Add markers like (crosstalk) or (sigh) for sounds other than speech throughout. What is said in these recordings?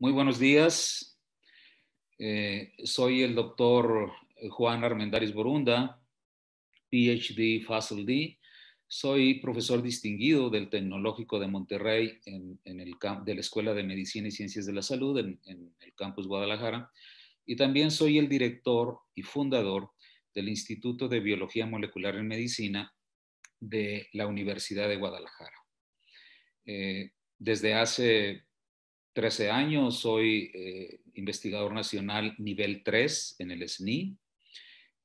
Muy buenos días. Eh, soy el doctor eh, Juan Armendariz Borunda, PhD Faculty. Soy profesor distinguido del Tecnológico de Monterrey en, el, de la Escuela de Medicina y Ciencias de la Salud en, el campus Guadalajara. Y también soy el director y fundador del Instituto de Biología Molecular en Medicina de la Universidad de Guadalajara. Eh, desde hace 13 años, soy eh, investigador nacional nivel 3 en el SNI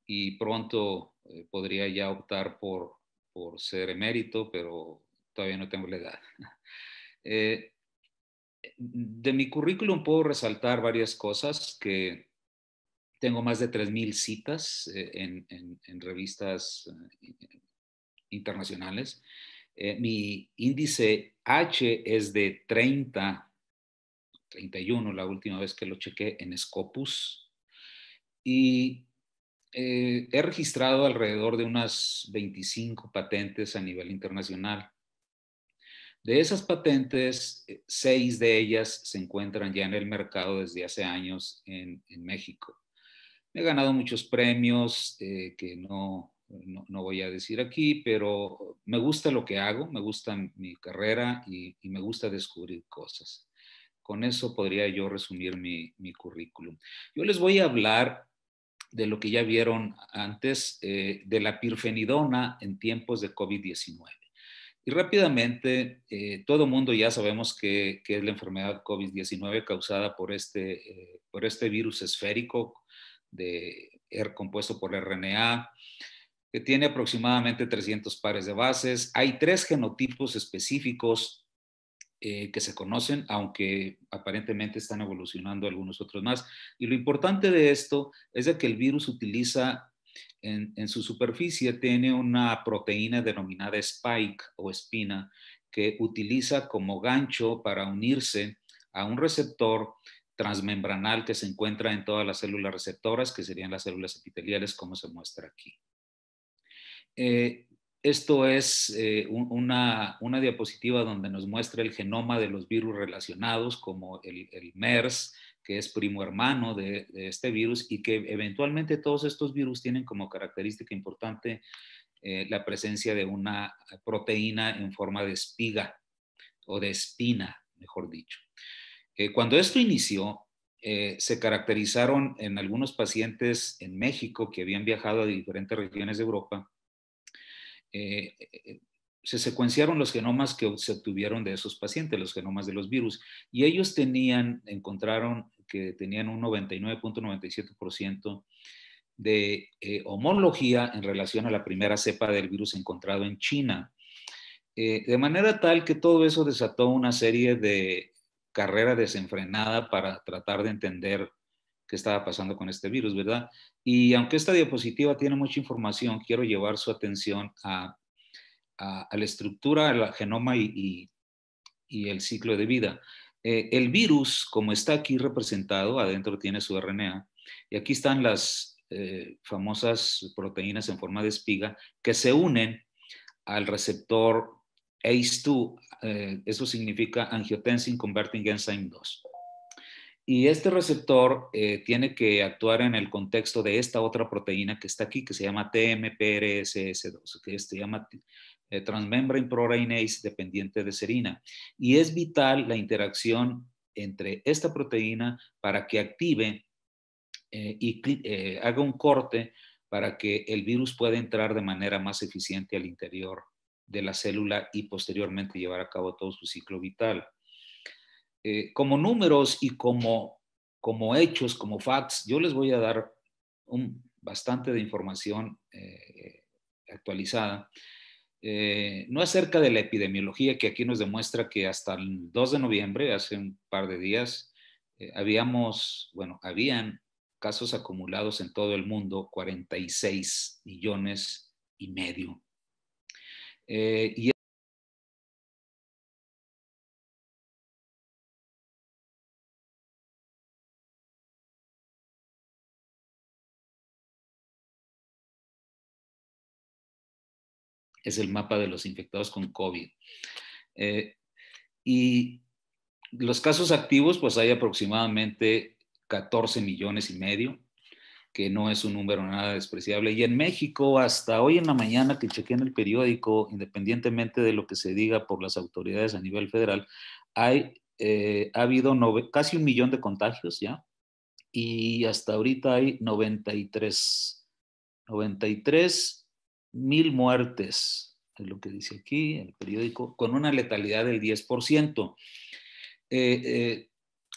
y pronto eh, podría ya optar por, ser emérito, pero todavía no tengo la edad. (laughs) Eh, de mi currículum puedo resaltar varias cosas que tengo más de 3.000 citas en, en revistas internacionales. mi índice H es de 30 31, la última vez que lo chequé, en Scopus. Y eh, he registrado alrededor de unas 25 patentes a nivel internacional. De esas patentes, eh, seis de ellas se encuentran ya en el mercado desde hace años en, México. He ganado muchos premios eh, que no, voy a decir aquí, pero me gusta lo que hago, me gusta mi carrera y me gusta descubrir cosas. Con eso podría yo resumir mi, currículum. Yo les voy a hablar de lo que ya vieron antes, eh, de la pirfenidona en tiempos de COVID-19. Y rápidamente, eh, todo mundo ya sabemos que, es la enfermedad COVID-19 causada por este, eh, por este virus esférico de, compuesto por RNA, que tiene aproximadamente 300 pares de bases. Hay tres genotipos específicos eh, que se conocen, aunque aparentemente están evolucionando algunos otros más. Y lo importante de esto es que el virus utiliza en, su superficie, tiene una proteína denominada spike o espina que utiliza como gancho para unirse a un receptor transmembranal que se encuentra en todas las células receptoras, que serían las células epiteliales, como se muestra aquí. Eh, esto es eh, una, una, diapositiva donde nos muestra el genoma de los virus relacionados, como el, MERS, que es primo hermano de, este virus, y que eventualmente todos estos virus tienen como característica importante eh, la presencia de una proteína en forma de espiga o de espina, mejor dicho. Eh, cuando esto inició, se caracterizaron en algunos pacientes en México que habían viajado a diferentes regiones de Europa eh, eh, se secuenciaron los genomas que se obtuvieron de esos pacientes, los genomas de los virus, y ellos tenían, encontraron que tenían un 99.97% de eh, homología en relación a la primera cepa del virus encontrado en China. de manera tal que todo eso desató una serie de carrera desenfrenada para tratar de entender qué estaba pasando con este virus, ¿verdad? Y aunque esta diapositiva tiene mucha información, quiero llevar su atención a, la estructura, al genoma y, el ciclo de vida. Eh, el virus, como está aquí representado, adentro tiene su RNA, y aquí están las eh, famosas proteínas en forma de espiga que se unen al receptor ACE2, eh, eso significa angiotensin converting enzyme 2. Y este receptor eh, tiene que actuar en el contexto de esta otra proteína que está aquí, que se llama TMPRSS2, que se llama eh, Transmembrane proteinase dependiente de serina. Y es vital la interacción entre esta proteína para que active eh, y eh, haga un corte para que el virus pueda entrar de manera más eficiente al interior de la célula y posteriormente llevar a cabo todo su ciclo vital. Eh, como números y como, como hechos, como facts, yo les voy a dar un, bastante de información eh, actualizada. Eh, no acerca de la epidemiología, que aquí nos demuestra que hasta el 2 de noviembre, hace un par de días, habíamos, bueno, habían casos acumulados en todo el mundo, 46 millones y medio. Eh, y es el mapa de los infectados con COVID. Eh, y los casos activos, pues hay aproximadamente 14 millones y medio, que no es un número nada despreciable. Y en México, hasta hoy en la mañana que chequeé en el periódico, independientemente de lo que se diga por las autoridades a nivel federal, hay, eh, ha habido casi un millón de contagios ya. Y hasta ahorita hay 93, 93 mil muertes, es lo que dice aquí el periódico, con una letalidad del 10%. Eh, eh,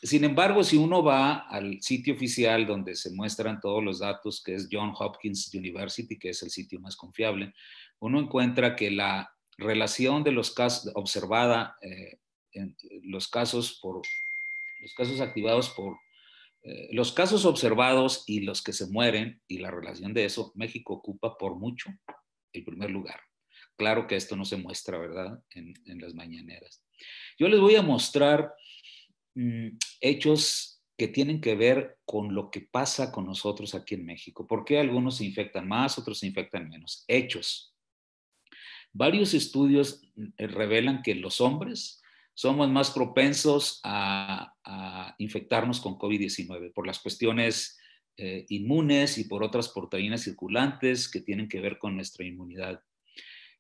sin embargo, si uno va al sitio oficial donde se muestran todos los datos, que es John Hopkins University, que es el sitio más confiable, uno encuentra que la relación de los casos observada, eh, los casos por los casos activados por los casos observados y los que se mueren y la relación de eso, México ocupa por mucho el primer lugar. Claro que esto no se muestra, ¿verdad?, en, las mañaneras. Yo les voy a mostrar mm, hechos que tienen que ver con lo que pasa con nosotros aquí en México. ¿Por qué algunos se infectan más, otros se infectan menos? Hechos. Varios estudios eh, revelan que los hombres somos más propensos a, a infectarnos con COVID-19 por las cuestiones eh, inmunes y por otras proteínas circulantes que tienen que ver con nuestra inmunidad.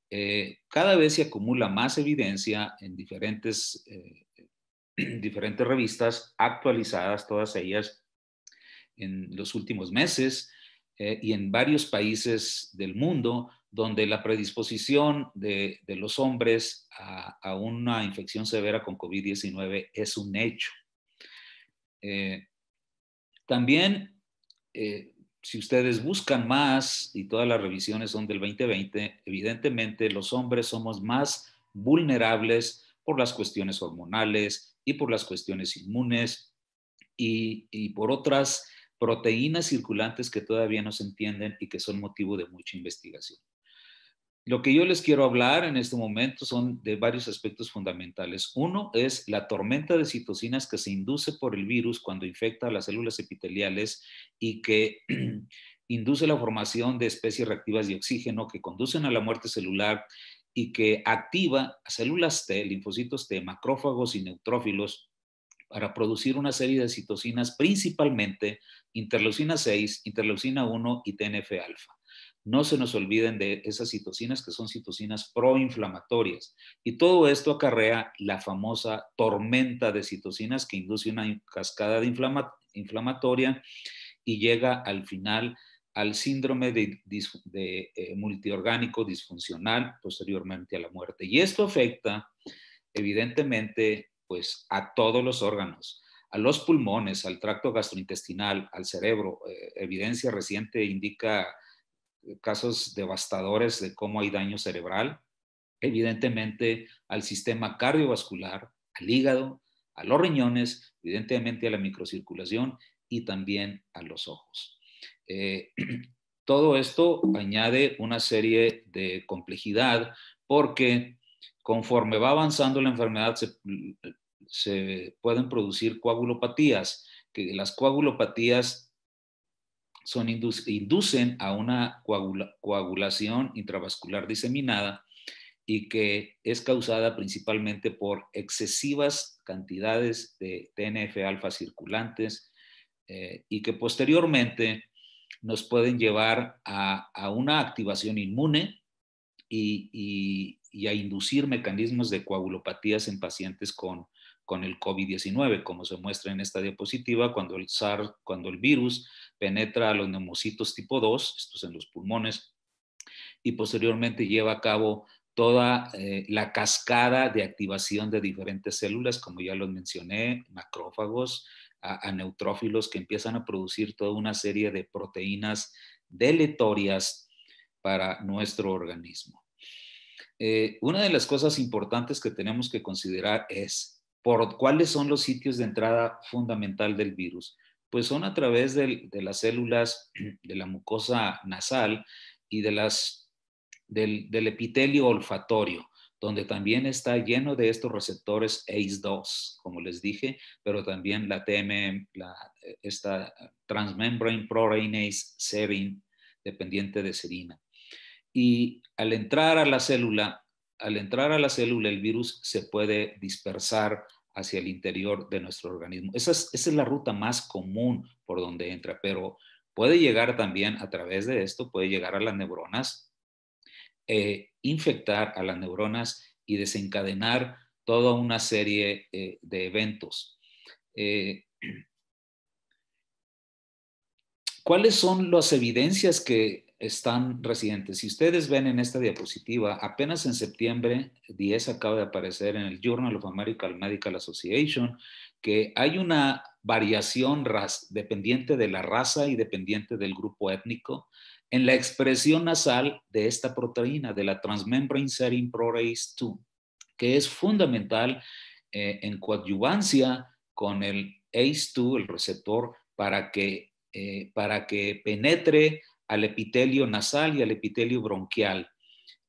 Eh, cada vez se acumula más evidencia en diferentes, eh, (clears throat) diferentes revistas actualizadas, todas ellas, en los últimos meses y en varios países del mundo donde la predisposición de, de los hombres a, a, una infección severa con COVID-19 es un hecho. también eh, si ustedes buscan más, y todas las revisiones son del 2020, evidentemente los hombres somos más vulnerables por las cuestiones hormonales y por las cuestiones inmunes y por otras proteínas circulantes que todavía no se entienden y que son motivo de mucha investigación. Lo que yo les quiero hablar en este momento son de varios aspectos fundamentales. Uno es la tormenta de citocinas que se induce por el virus cuando infecta las células epiteliales y que (clears throat) induce la formación de especies reactivas de oxígeno que conducen a la muerte celular y que activa células T, linfocitos T, macrófagos y neutrófilos para producir una serie de citocinas, principalmente interleucina 6, interleucina 1 y TNF alfa. No se nos olviden de esas citocinas que son citocinas proinflamatorias. Y todo esto acarrea la famosa tormenta de citocinas que induce una cascada de inflamatoria y llega al final al síndrome de, eh, multiorgánico disfuncional posteriormente a la muerte. Y esto afecta evidentemente pues a todos los órganos a los pulmones, al tracto gastrointestinal, al cerebro. Eh, evidencia reciente indica casos devastadores de cómo hay daño cerebral, evidentemente al sistema cardiovascular, al hígado, a los riñones, evidentemente a la microcirculación y también a los ojos. Eh, (clears throat) todo esto añade una serie de complejidad porque conforme va avanzando la enfermedad se, se pueden producir coagulopatías, que las coagulopatías son inducen a una coagulación intravascular diseminada y que es causada principalmente por excesivas cantidades de TNF-alfa circulantes eh, y que posteriormente nos pueden llevar a, una activación inmune y, a inducir mecanismos de coagulopatías en pacientes con con el COVID-19, como se muestra en esta diapositiva, cuando el cuando el virus penetra a los neumocitos tipo 2, estos en los pulmones, y posteriormente lleva a cabo toda eh, la cascada de activación de diferentes células, como ya los mencioné, macrófagos, a, neutrófilos que empiezan a producir toda una serie de proteínas deletorias para nuestro organismo. Eh, una de las cosas importantes que tenemos que considerar es ¿Por cuáles son los sitios de entrada fundamental del virus? Pues son a través de las células (clears throat) de la mucosa nasal y de las, del, epitelio olfatorio donde también está lleno de estos receptores ACE2, como les dije, pero también la TM, esta transmembrane proteinase serine, dependiente de serina. Y al entrar a la célula, al entrar a la célula, el virus se puede dispersar hacia el interior de nuestro organismo. Esa es, la ruta más común por donde entra, pero puede llegar también a través de esto, puede llegar a las neuronas, eh, infectar a las neuronas y desencadenar toda una serie eh, de eventos. Eh, (clears throat) ¿Cuáles son las evidencias que están residentes. Si ustedes ven en esta diapositiva, apenas en septiembre 10 acaba de aparecer en el Journal of American Medical Association que hay una variación dependiente de la raza y dependiente del grupo étnico en la expresión nasal de esta proteína, de la transmembrane serine protease 2, que es fundamental eh, en coadyuvancia con el ACE2, el receptor, para que, eh, para que penetre al epitelio nasal y al epitelio bronquial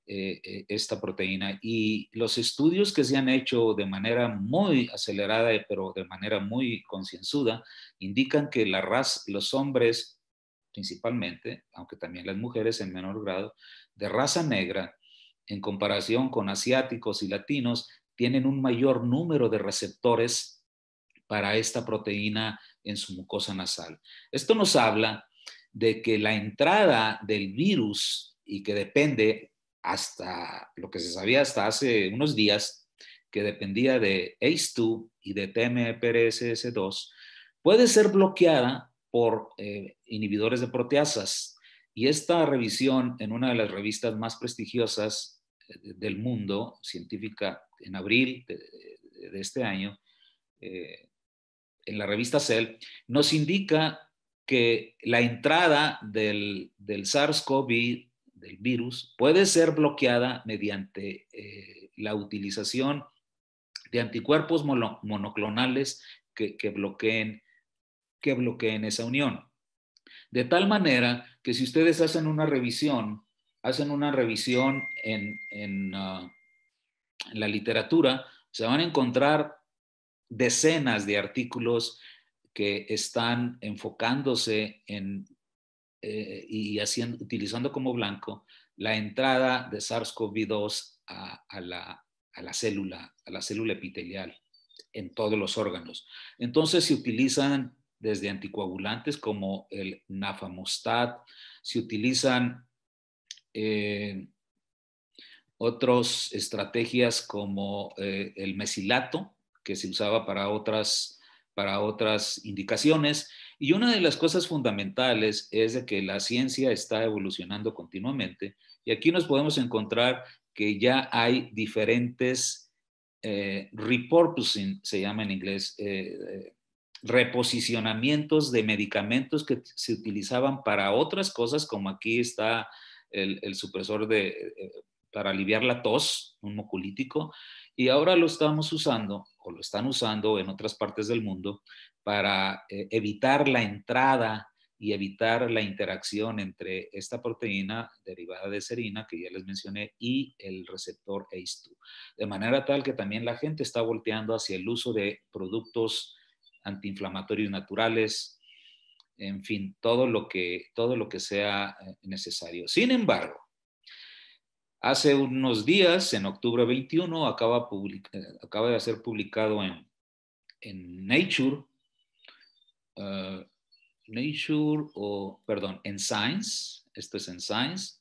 eh, eh, esta proteína. Y los estudios que se han hecho de manera muy acelerada, pero de manera muy concienzuda, indican que la raza, los hombres principalmente, aunque también las mujeres en menor grado, de raza negra, en comparación con asiáticos y latinos, tienen un mayor número de receptores para esta proteína en su mucosa nasal. Esto nos habla de que la entrada del virus y que depende hasta lo que se sabía hasta hace unos días, que dependía de ACE2 y de TMPRSS2, puede ser bloqueada por eh, inhibidores de proteasas. Y esta revisión en una de las revistas más prestigiosas eh, del mundo, científica, en abril de, este año, eh, en la revista Cell, nos indica que la entrada del, SARS-CoV, del virus, puede ser bloqueada mediante eh, la utilización de anticuerpos monoclonales que, que, bloqueen, que bloqueen esa unión. De tal manera que si ustedes hacen una revisión, hacen una revisión en ah, la literatura, se van a encontrar decenas de artículos que están enfocándose en eh, y utilizando como blanco la entrada de SARS-CoV-2 a, la, célula, a la célula epitelial en todos los órganos. Entonces se utilizan desde anticoagulantes como el nafamostat, se utilizan eh, otras estrategias como eh, el mesilato, que se usaba para otras para otras indicaciones. Y una de las cosas fundamentales es de que la ciencia está evolucionando continuamente y aquí nos podemos encontrar que ya hay diferentes eh, repurposing, se llama en inglés, eh, eh, reposicionamientos de medicamentos que se utilizaban para otras cosas, como aquí está el, supresor de, eh, para aliviar la tos, un moculítico, y ahora lo estamos usando lo están usando en otras partes del mundo para eh, evitar la entrada y evitar la interacción entre esta proteína derivada de serina, que ya les mencioné, y el receptor ACE2. De manera tal que también la gente está volteando hacia el uso de productos antiinflamatorios naturales, en fin, todo lo que, todo lo que sea eh, necesario. Sin embargo, Hace unos días, en octubre 21, acaba, eh, acaba de ser publicado en, Nature, eh, Nature o, perdón, en Science, esto es en Science,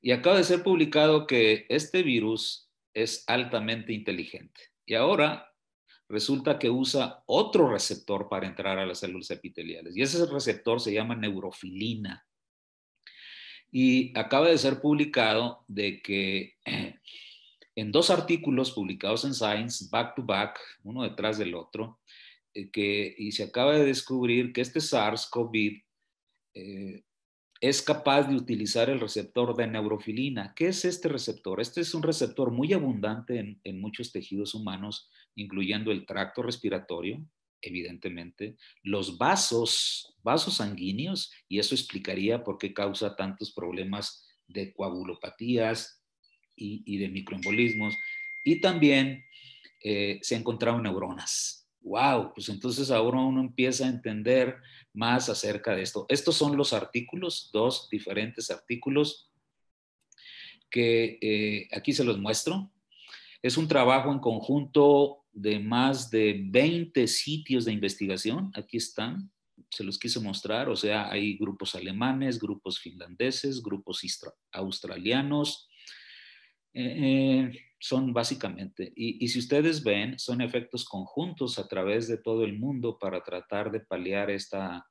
y acaba de ser publicado que este virus es altamente inteligente. Y ahora resulta que usa otro receptor para entrar a las células epiteliales. Y ese receptor se llama neurofilina. Y acaba de ser publicado de que eh, en dos artículos publicados en Science, back to back, uno detrás del otro, eh, y se acaba de descubrir que este SARS-CoV eh, es capaz de utilizar el receptor de neurofilina. ¿Qué es este receptor? Este es un receptor muy abundante en muchos tejidos humanos, incluyendo el tracto respiratorio, evidentemente, los vasos, vasos sanguíneos, y eso explicaría por qué causa tantos problemas de coagulopatías y, de microembolismos. Y también eh, se han encontrado neuronas. ¡Wow! Pues entonces ahora uno empieza a entender más acerca de esto. Estos son los artículos, dos diferentes artículos que eh, aquí se los muestro. Es un trabajo en conjunto de más de 20 sitios de investigación. Aquí están, se los quise mostrar. O sea, hay grupos alemanes, grupos finlandeses, grupos australianos. Eh, eh, son básicamente, y, si ustedes ven, son efectos conjuntos a través de todo el mundo para tratar de paliar esta,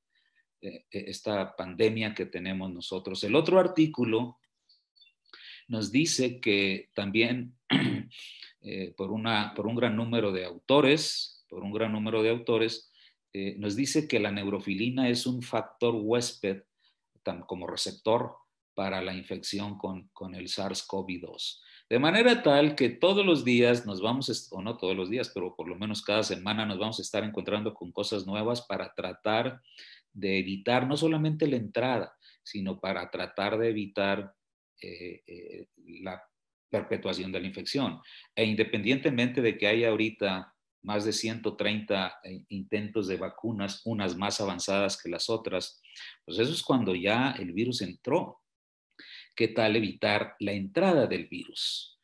eh, esta pandemia que tenemos nosotros. El otro artículo nos dice que también eh, por, una, por un gran número de autores, por un gran número de autores, eh, nos dice que la neurofilina es un factor huésped como receptor para la infección con, el SARS-CoV-2. De manera tal que todos los días nos vamos, o no todos los días, pero por lo menos cada semana nos vamos a estar encontrando con cosas nuevas para tratar de evitar no solamente la entrada, sino para tratar de evitar eh, la perpetuación de la infección. E independientemente de que haya ahorita más de 130 eh, intentos de vacunas, unas más avanzadas que las otras, pues eso es cuando ya el virus entró. ¿Qué tal evitar la entrada del virus?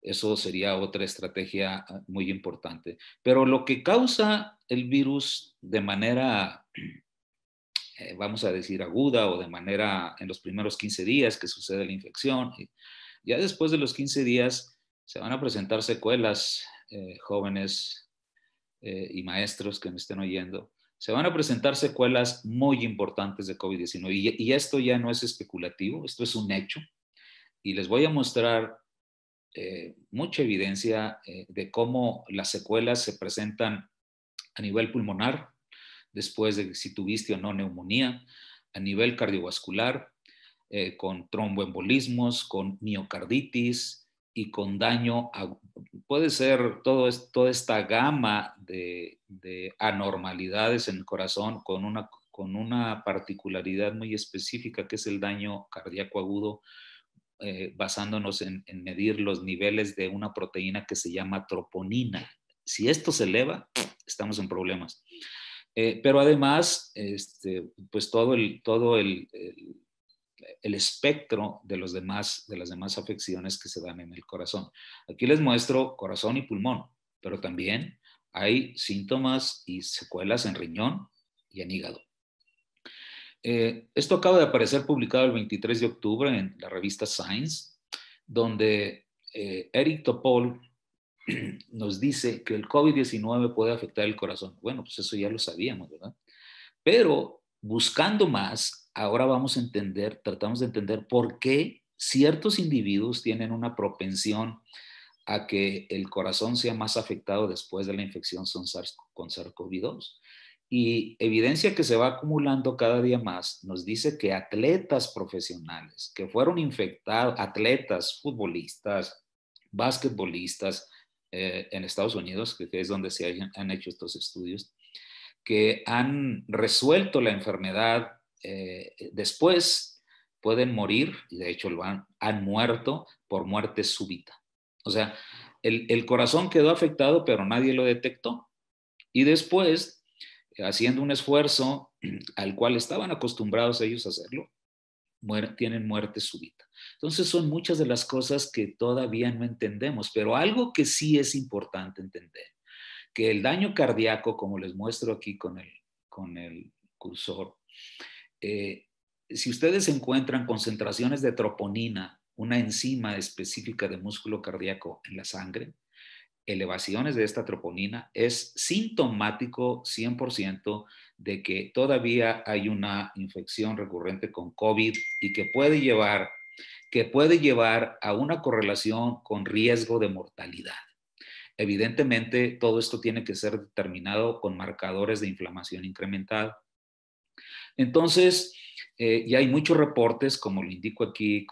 Eso sería otra estrategia ah, muy importante. Pero lo que causa el virus de manera, eh, vamos a decir, aguda o de manera en los primeros 15 días que sucede la infección, eh, ya después de los 15 días se van a presentar secuelas, eh, jóvenes eh, y maestros que me estén oyendo. Se van a presentar secuelas muy importantes de COVID-19 y, esto ya no es especulativo, esto es un hecho. Y les voy a mostrar eh, mucha evidencia de cómo las secuelas se presentan a nivel pulmonar, después de si tuviste o no neumonía, a nivel cardiovascular, eh, con tromboembolismos, con miocarditis y con daño. puede ser todo, toda esta gama de, anormalidades en el corazón con una, con una particularidad muy específica que es el daño cardíaco agudo. Eh, basándonos en, medir los niveles de una proteína que se llama troponina. Si esto se eleva, estamos en problemas. Eh, pero además, este, pues todo el, todo el, el espectro de, los demás, de las demás afecciones que se dan en el corazón. Aquí les muestro corazón y pulmón, pero también hay síntomas y secuelas en riñón y en hígado. Eh, esto acaba de aparecer publicado el 23 de octubre en la revista Science, donde eh, Eric Topol (clears throat) nos dice que el COVID-19 puede afectar el corazón. Bueno, pues eso ya lo sabíamos, ¿verdad? Pero buscando más, ahora vamos a entender, tratamos de entender por qué ciertos individuos tienen una propensión a que el corazón sea más afectado después de la infección con SARS-CoV-2. Y evidencia que se va acumulando cada día más nos dice que atletas profesionales que fueron infectados, atletas, futbolistas, basquetbolistas eh, en Estados Unidos, que, es donde se han hecho estos estudios, que han resuelto la enfermedad eh, después pueden morir, y de hecho lo han, muerto por muerte súbita. O sea, el, corazón quedó afectado, pero nadie lo detectó. Y después, haciendo un esfuerzo (clears throat) al cual estaban acostumbrados ellos a hacerlo, tienen muerte súbita. Entonces son muchas de las cosas que todavía no entendemos, pero algo que sí es importante entender, que el daño cardíaco, como les muestro aquí con el cursor, eh, si ustedes encuentran concentraciones de troponina, una enzima específica de músculo cardíaco en la sangre, elevaciones de esta troponina, es sintomático 100% de que todavía hay una infección recurrente con COVID y que puede llevar, que puede llevar a una correlación con riesgo de mortalidad. Evidentemente, todo esto tiene que ser determinado con marcadores de inflamación incrementada, entonces, eh, y hay muchos reportes, como lo indico aquí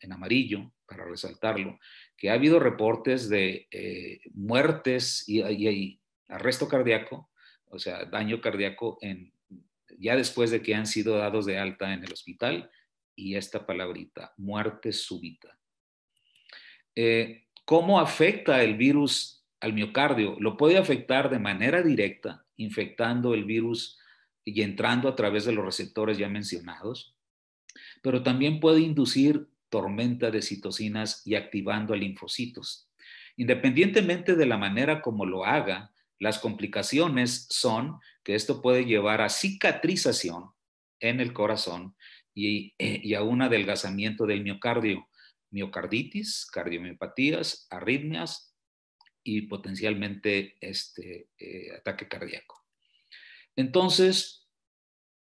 en amarillo, para resaltarlo, que ha habido reportes de eh, muertes y, arresto cardíaco, o sea, daño cardíaco ya después de que han sido dados de alta en el hospital, y esta palabrita, muerte súbita. Eh, ¿Cómo afecta el virus al miocardio? Lo puede afectar de manera directa, infectando el virus y entrando a través de los receptores ya mencionados, pero también puede inducir tormenta de citocinas y activando a linfocitos. Independientemente de la manera como lo haga, las complicaciones son que esto puede llevar a cicatrización en el corazón y, eh, a un adelgazamiento del miocardio, miocarditis, cardiomiopatías, arritmias y potencialmente este eh, ataque cardíaco. Entonces,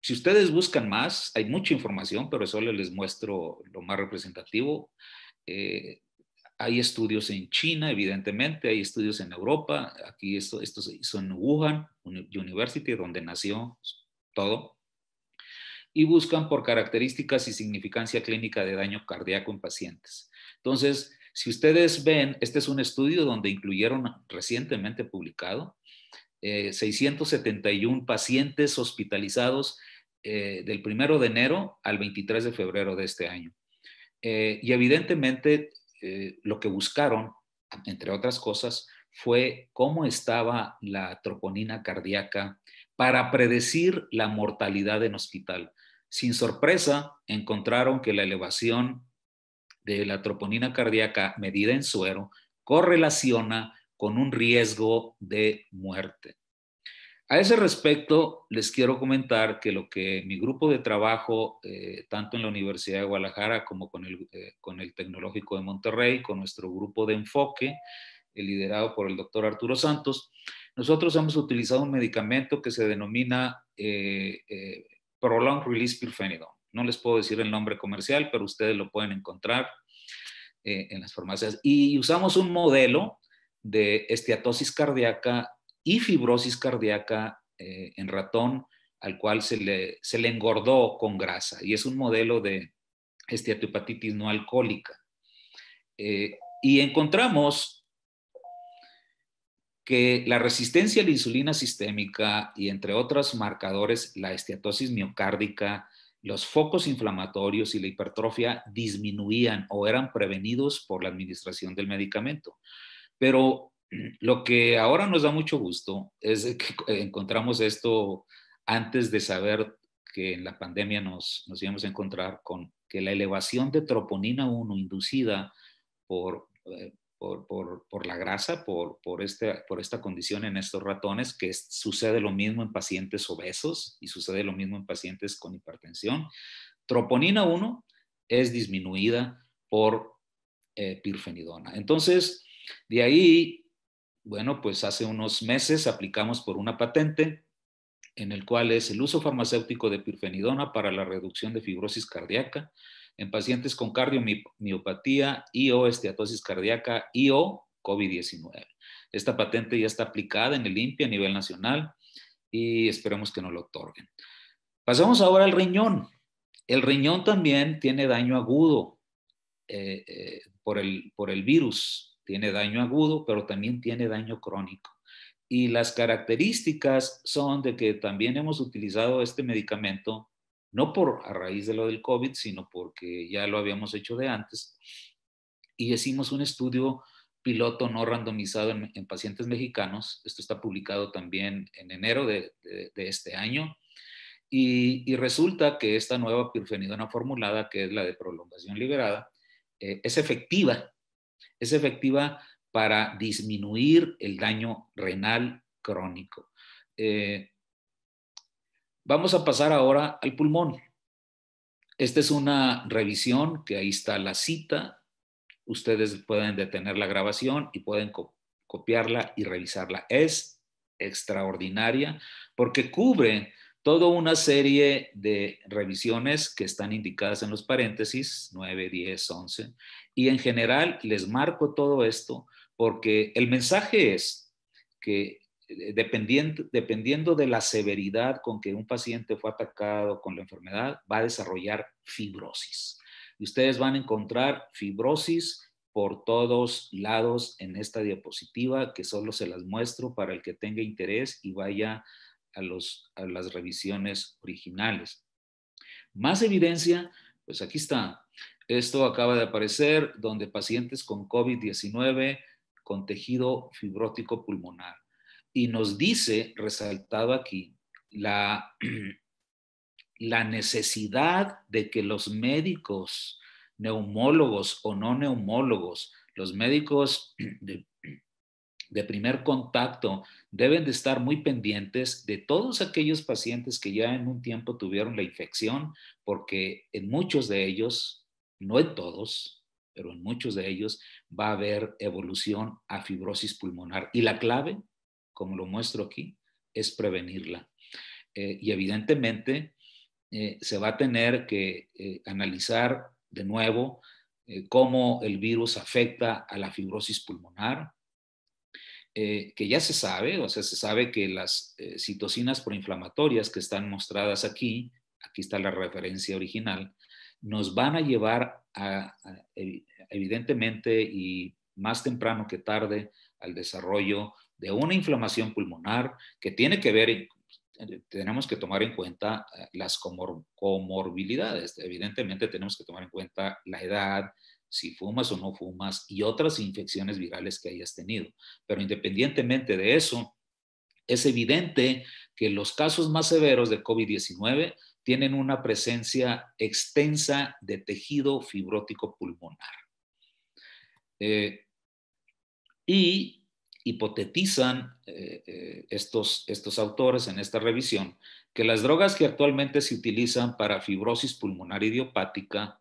si ustedes buscan más, hay mucha información, pero solo les muestro lo más representativo. Eh, hay estudios en China, evidentemente, hay estudios en Europa. Aquí esto, esto se hizo en Wuhan University, donde nació todo. Y buscan por características y significancia clínica de daño cardíaco en pacientes. Entonces, si ustedes ven, este es un estudio donde incluyeron recientemente publicado 671 eh, pacientes hospitalizados eh, del 1 de enero al 23 de febrero de este año. Eh, y evidentemente lo que buscaron, entre otras cosas, fue cómo estaba la troponina cardíaca para predecir la mortalidad en hospital. Sin sorpresa, encontraron que la elevación de la troponina cardíaca medida en suero correlaciona con un riesgo de muerte. A ese respecto, les quiero comentar que lo que mi grupo de trabajo, eh, tanto en la Universidad de Guadalajara como con el, eh, con el Tecnológico de Monterrey, con nuestro grupo de enfoque, eh, liderado por el doctor Arturo Santos, nosotros hemos utilizado un medicamento que se denomina Prolonged Release Pirfenidone. No les puedo decir el nombre comercial, pero ustedes lo pueden encontrar en las farmacias. Y usamos un modelo de esteatosis cardíaca y fibrosis cardíaca eh, en ratón, al cual se le, engordó con grasa. Y es un modelo de esteatohepatitis no alcohólica. Eh, y encontramos que la resistencia a la insulina sistémica y entre otros marcadores, la esteatosis miocárdica, los focos inflamatorios y la hipertrofia disminuían o eran prevenidos por la administración del medicamento. Pero lo que ahora nos da mucho gusto es que (laughs) encontramos esto antes de saber que en la pandemia nos, íbamos a encontrar con que la elevación de troponina 1 inducida eh, por, por, la grasa, por, por, por esta condición en estos ratones, que sucede lo mismo en pacientes obesos y sucede lo mismo en pacientes con hipertensión. Troponina 1 es disminuida por eh, pirfenidona. Entonces, de ahí, bueno, pues hace unos meses aplicamos por una patente en el cual es el uso farmacéutico de pirfenidona para la reducción de fibrosis cardíaca en pacientes con cardiomiopatía y o esteatosis cardíaca y o COVID-19. Esta patente ya está aplicada en el IMPI a nivel nacional y esperemos que nos lo otorguen. Pasamos ahora al riñón. El riñón también tiene daño agudo eh, eh, por el virus, tiene daño agudo, pero también tiene daño crónico. Y las características son de que también hemos utilizado este medicamento, no por a raíz de lo del COVID, sino porque ya lo habíamos hecho de antes. Y hicimos un estudio piloto no randomizado en, pacientes mexicanos. Esto está publicado también en enero de, este año. Y, resulta que esta nueva pirfenidona formulada, que es la de prolongación liberada, eh, es efectiva es efectiva para disminuir el daño renal crónico. Eh, vamos a pasar ahora al pulmón. Esta es una revisión que ahí está la cita. Ustedes pueden detener la grabación y pueden copiarla y revisarla. Es extraordinaria porque cubre toda una serie de revisiones que están indicadas en los paréntesis, 9, 10, 11, y en general les marco todo esto porque el mensaje es que eh, dependiendo, de la severidad con que un paciente fue atacado con la enfermedad, va a desarrollar fibrosis. Y ustedes van a encontrar fibrosis por todos lados en esta diapositiva que solo se las muestro para el que tenga interés y vaya a a, las revisiones originales. Más evidencia, pues aquí está. Esto acaba de aparecer donde pacientes con COVID-19 con tejido fibrótico pulmonar. Y nos dice, resaltado aquí, la, (clears throat) la necesidad de que los médicos, neumólogos o no neumólogos, los médicos (clears throat) de de primer contacto deben de estar muy pendientes de todos aquellos pacientes que ya en un tiempo tuvieron la infección, porque en muchos de ellos, no en todos, pero en muchos de ellos va a haber evolución a fibrosis pulmonar. Y la clave, como lo muestro aquí, es prevenirla. Eh, y evidentemente eh, se va a tener que eh, analizar de nuevo cómo el virus afecta a la fibrosis pulmonar, eh, que ya se sabe, o sea, se sabe que las eh, citocinas proinflamatorias que están mostradas aquí, aquí está la referencia original, nos van a llevar evidentemente y más temprano que tarde al desarrollo de una inflamación pulmonar que tiene que ver, eh, tenemos que tomar en cuenta las comorbilidades, evidentemente tenemos que tomar en cuenta la edad, si fumas o no fumas y otras infecciones virales que hayas tenido. Pero independientemente de eso, es evidente que los casos más severos de COVID-19 tienen una presencia extensa de tejido fibrótico pulmonar. Eh, y hipotetizan eh, eh, estos, estos autores en esta revisión que las drogas que actualmente se utilizan para fibrosis pulmonar idiopática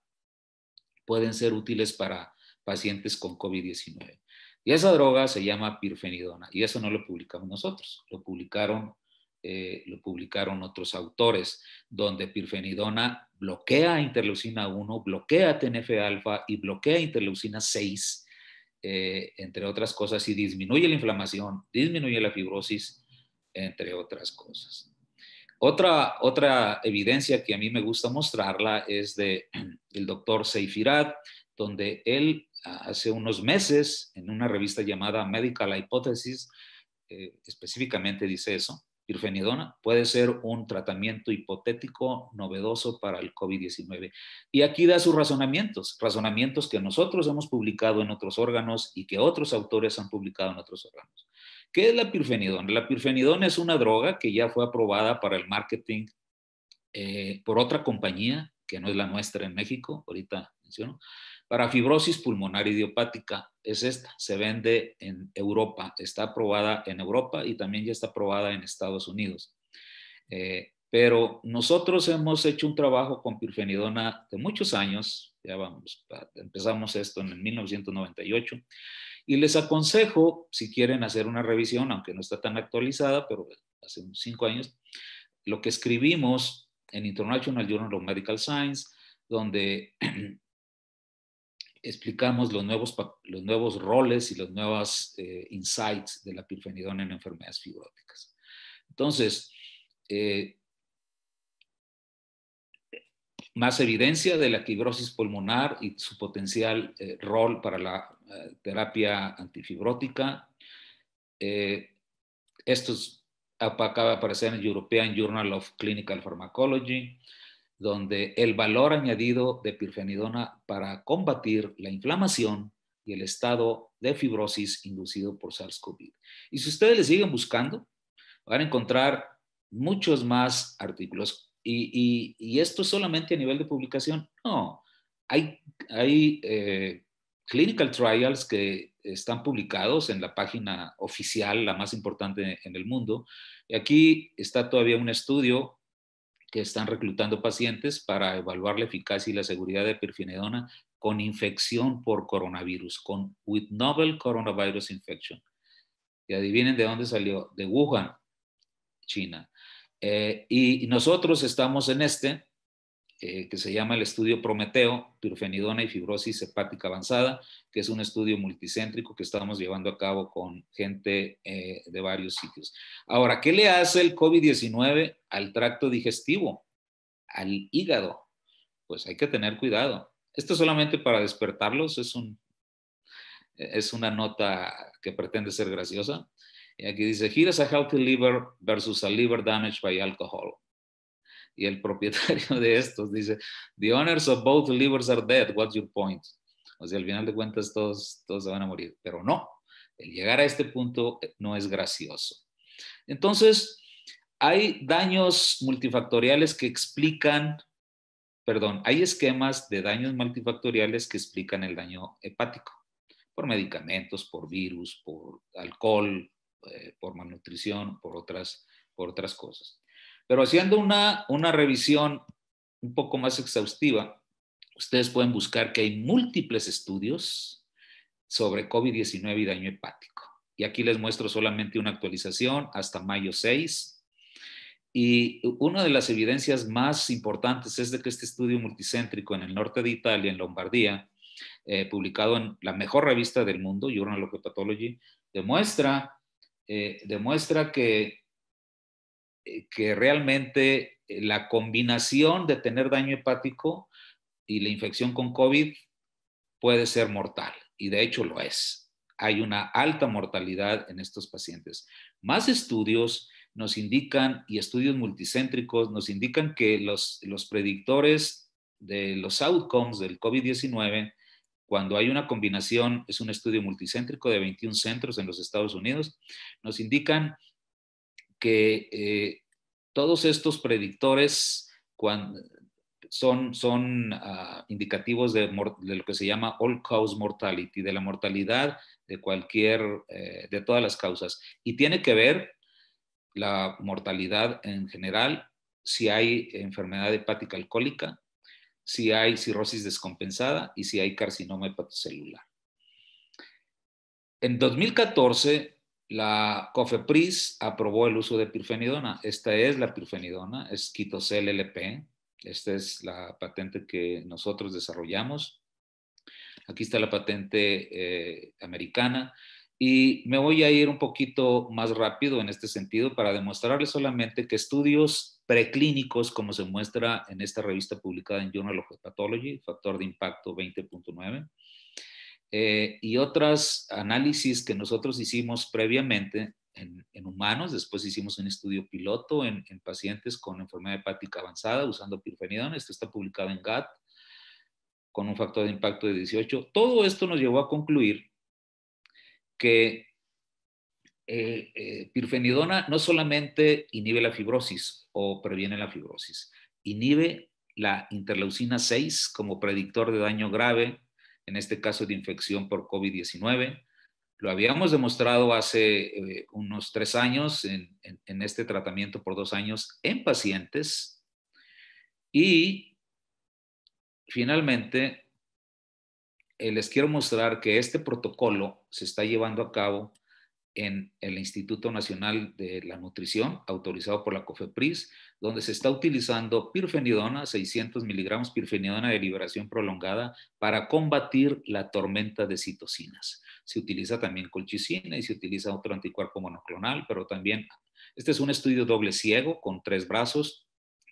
pueden ser útiles para pacientes con COVID-19. Y esa droga se llama pirfenidona y eso no lo publicamos nosotros, lo publicaron, eh, lo publicaron otros autores, donde pirfenidona bloquea interleucina 1, bloquea TNF-alfa y bloquea interleucina 6, eh, entre otras cosas, y disminuye la inflamación, disminuye la fibrosis, entre otras cosas. Otra, otra evidencia que a mí me gusta mostrarla es de (clears throat) el doctor Seifirat, donde él ah, hace unos meses en una revista llamada Medical Hypothesis, eh, específicamente dice eso, pirfenidona puede ser un tratamiento hipotético novedoso para el COVID-19. Y aquí da sus razonamientos, razonamientos que nosotros hemos publicado en otros órganos y que otros autores han publicado en otros órganos. ¿Qué es la pirfenidona? La pirfenidona es una droga que ya fue aprobada para el marketing eh, por otra compañía, que no es la nuestra en México, ahorita menciono, para fibrosis pulmonar idiopática. Es esta, se vende en Europa, está aprobada en Europa y también ya está aprobada en Estados Unidos. Eh, pero nosotros hemos hecho un trabajo con pirfenidona de muchos años, ya vamos, empezamos esto en 1998 y les aconsejo, si quieren hacer una revisión, aunque no está tan actualizada, pero hace unos cinco años, lo que escribimos en International Journal of Medical Science, donde (clears throat) explicamos los nuevos, los nuevos roles y los nuevos eh, insights de la pirfenidona en enfermedades fibróticas. Entonces, eh, más evidencia de la fibrosis pulmonar y su potencial eh, rol para la eh, terapia antifibrótica. Eh, esto acaba de aparecer en el European Journal of Clinical Pharmacology, donde el valor añadido de pirfenidona para combatir la inflamación y el estado de fibrosis inducido por SARS-CoV. Y si ustedes le siguen buscando, van a encontrar muchos más artículos. Y, esto solamente a nivel de publicación. No, hay, hay eh, clinical trials que están publicados en la página oficial, la más importante en el mundo. Y aquí está todavía un estudio que están reclutando pacientes para evaluar la eficacia y la seguridad de pirfenidona con infección por coronavirus, con with novel coronavirus infection. Y adivinen de dónde salió, de Wuhan, China. Eh, y nosotros estamos en este, eh, que se llama el estudio Prometeo, pirfenidona y fibrosis hepática avanzada, que es un estudio multicéntrico que estamos llevando a cabo con gente eh, de varios sitios. Ahora, ¿qué le hace el COVID-19 al tracto digestivo, al hígado? Pues hay que tener cuidado. Esto solamente para despertarlos, es, es una nota que pretende ser graciosa. Y aquí dice, is a healthy liver versus a liver damaged by alcohol. Y el propietario de estos dice, The owners of both livers are dead, what's your point? O sea, al final de cuentas todos, todos se van a morir, pero no, el llegar a este punto no es gracioso. Entonces, hay daños multifactoriales que explican, perdón, hay esquemas de daños multifactoriales que explican el daño hepático, por medicamentos, por virus, por alcohol, eh, por malnutrición, por otras, por otras cosas. Pero haciendo una, una revisión un poco más exhaustiva, ustedes pueden buscar que hay múltiples estudios sobre COVID-19 y daño hepático. Y aquí les muestro solamente una actualización hasta mayo 6. Y una de las evidencias más importantes es de que este estudio multicéntrico en el norte de Italia, en Lombardía, eh, publicado en la mejor revista del mundo, Journal of Hepatology, demuestra, eh, demuestra que eh, que realmente eh, la combinación de tener daño hepático y la infección con COVID puede ser mortal, y de hecho lo es. Hay una alta mortalidad en estos pacientes. Más estudios nos indican, y estudios multicéntricos nos indican que los, predictores de los outcomes del COVID-19, cuando hay una combinación, es un estudio multicéntrico de 21 centros en los Estados Unidos, nos indican que eh, todos estos predictores son, son ah, indicativos de, lo que se llama all cause mortality, de la mortalidad de cualquier, eh, de todas las causas. Y tiene que ver la mortalidad en general, si hay enfermedad hepática alcohólica, si hay cirrosis descompensada y si hay carcinoma hepatocelular. En 2014, la COFEPRIS aprobó el uso de pirfenidona. Esta es la pirfenidona, es quitocel LP. Esta es la patente que nosotros desarrollamos. Aquí está la patente eh, americana. Y me voy a ir un poquito más rápido en este sentido para demostrarles solamente que estudios preclínicos, como se muestra en esta revista publicada en Journal of Pathology, factor de impacto 20.9, eh, y otros análisis que nosotros hicimos previamente en, humanos, después hicimos un estudio piloto en, pacientes con enfermedad hepática avanzada usando pirfenidona, esto está publicado en GATT, con un factor de impacto de 18. Todo esto nos llevó a concluir que eh, eh, pirfenidona no solamente inhibe la fibrosis o previene la fibrosis, inhibe la interleucina 6 como predictor de daño grave en este caso de infección por COVID-19. Lo habíamos demostrado hace eh, unos tres años en, este tratamiento por dos años en pacientes. Y finalmente, eh, les quiero mostrar que este protocolo se está llevando a cabo en el Instituto Nacional de la Nutrición, autorizado por la COFEPRIS, donde se está utilizando pirfenidona, 600 miligramos pirfenidona de liberación prolongada, para combatir la tormenta de citocinas. Se utiliza también colchicina y se utiliza otro anticuerpo monoclonal, pero también, este es un estudio doble ciego con tres brazos,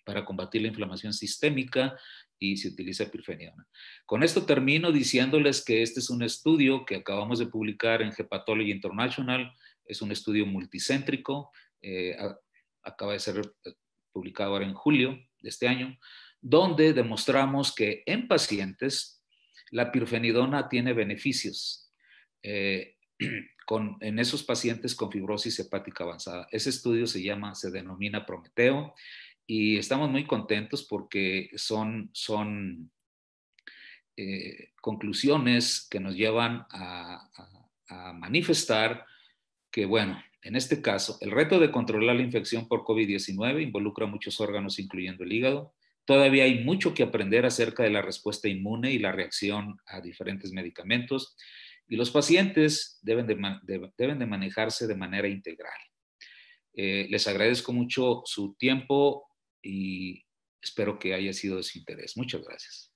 para combatir la inflamación sistémica y se utiliza pirfenidona. Con esto termino diciéndoles que este es un estudio que acabamos de publicar en Hepatology International, es un estudio multicéntrico, eh, acaba de ser eh, publicado ahora en julio de este año, donde demostramos que en pacientes la pirfenidona tiene beneficios. Eh, (clears throat) con, en esos pacientes con fibrosis hepática avanzada. Ese estudio se llama, se denomina Prometeo y estamos muy contentos porque son, son eh, conclusiones que nos llevan a, manifestar que, bueno, en este caso, el reto de controlar la infección por COVID-19 involucra muchos órganos, incluyendo el hígado. Todavía hay mucho que aprender acerca de la respuesta inmune y la reacción a diferentes medicamentos y los pacientes deben de, deben de manejarse de manera integral. Eh, les agradezco mucho su tiempo y espero que haya sido de su interés. Muchas gracias.